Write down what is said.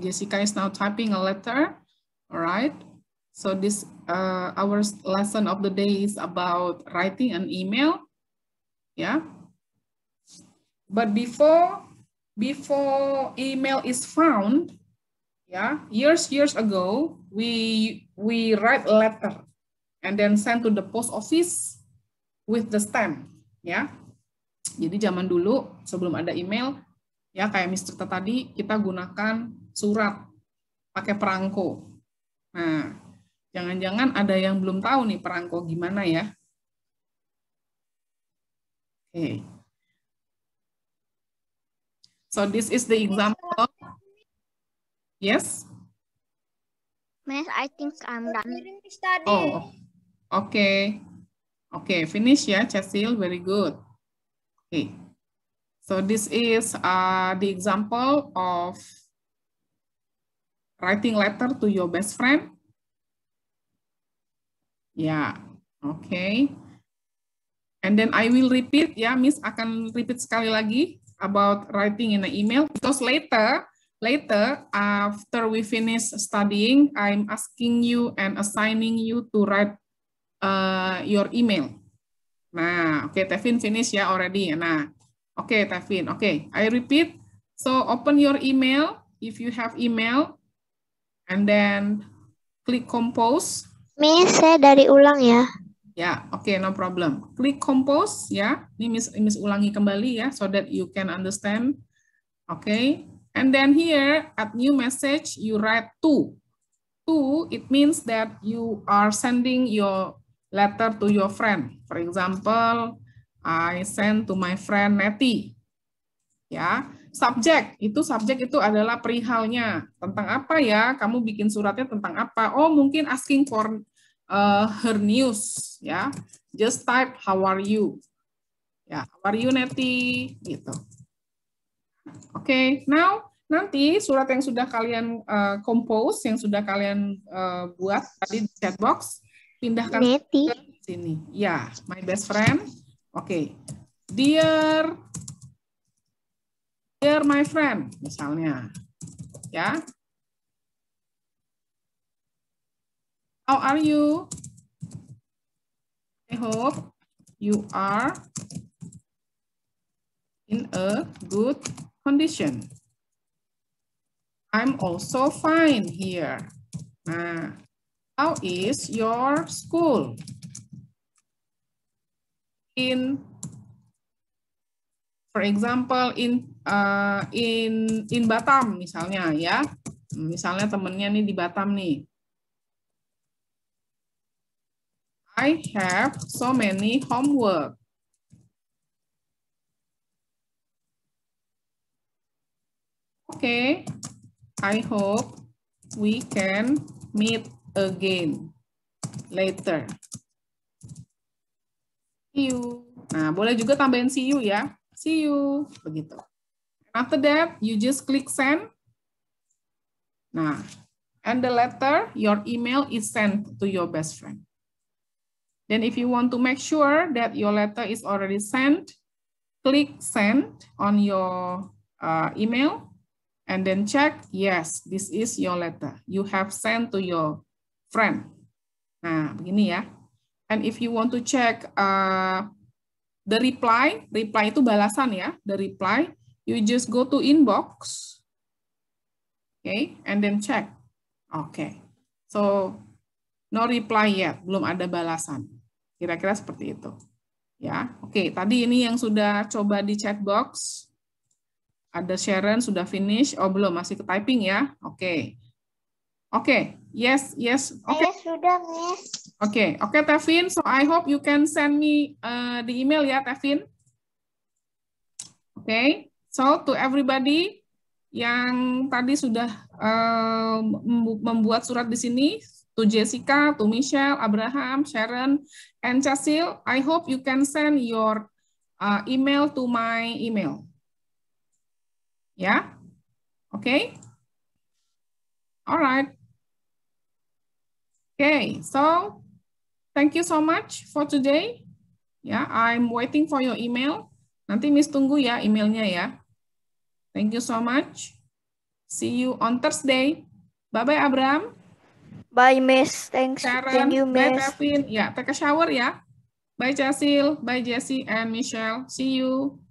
Jessica is now typing a letter. All right. So this uh, our lesson of the day is about writing an email. Yeah. But before before email is found, yeah, years years ago, we we write a letter and then send to the post office with the stamp. yeah. Jadi zaman dulu sebelum ada email, Ya, kayak Mister tadi kita gunakan surat pakai perangko. Nah, jangan-jangan ada yang belum tahu nih perangko gimana ya. Oke. Okay. So this is the example. Yes. Miss, I think I'm done. Oh, oke. Okay. Oke, okay, finish ya, Cecil. Very good. Oke. Okay. So this is uh, the example of writing letter to your best friend. Yeah, okay. And then I will repeat, ya, yeah, Miss akan repeat sekali lagi about writing in the email because later, later after we finish studying, I'm asking you and assigning you to write uh, your email. Nah, oke, okay, Tevin finish ya already. Nah, Okay, Tevin. Okay, I repeat. So open your email if you have email, and then click compose. Miss, saya dari ulang ya. Ya, oke, okay, no problem. Click compose ya. Ini Miss, Miss ulangi kembali ya, so that you can understand. Oke, okay. and then here at new message you write to. To it means that you are sending your letter to your friend. For example, I send to my friend Netty. Ya, subjek itu subjek itu adalah perihalnya tentang apa ya? Kamu bikin suratnya tentang apa? Oh, mungkin asking for uh, her news ya. Just type how are you. Ya, how are you Netty gitu. Oke, okay, now nanti surat yang sudah kalian uh, compose, yang sudah kalian uh, buat tadi di chat box, pindahkan Neti. ke sini. Ya, my best friend okay. dear dear my friend misalnya ya how are you I hope you are in a good condition I'm also fine here nah how is your school in for example in uh, in in Batam misalnya ya. Misalnya temennya nih di Batam nih. I have so many homework. Okay, I hope we can meet again later. See you. Nah, boleh juga tambahin see you ya. See you. Begitu. After that, you just click send. Nah, and the letter, your email is sent to your best friend. Then if you want to make sure that your letter is already sent, click send on your uh, email and then check, yes, this is your letter. You have sent to your friend. Nah, begini ya. And if you want to check uh, the reply, reply itu balasan ya, the reply, you just go to inbox, okay, and then check. okay. so no reply yet, belum ada balasan. Kira-kira seperti itu. Ya, oke, okay. tadi ini yang sudah coba di chat box. Ada Sharon sudah finish, oh belum masih ke typing ya. Oke. Okay. Oke, okay. Yes, yes. Okay. sudah, Miss. Oke, okay. oke, okay, Tevin. So I hope you can send me uh, the email ya, Tevin. Oke. Okay. So to everybody yang tadi sudah uh, membuat surat di sini, to Jessica, to Michelle, Abraham, Sharon, and Cecil, I hope you can send your uh, email to my email. Ya, yeah? oke. Okay? Alright. Okay, so thank you so much for today. Ya, yeah, I'm waiting for your email. Nanti Miss tunggu ya emailnya ya. Thank you so much. See you on Thursday. Bye-bye, Abraham. Bye, Miss. Thanks. Karen, Thank you, Miss. Bye, Kevin. Ya, take a shower ya. Bye, Jasil. Bye, Jesse and Michelle. See you.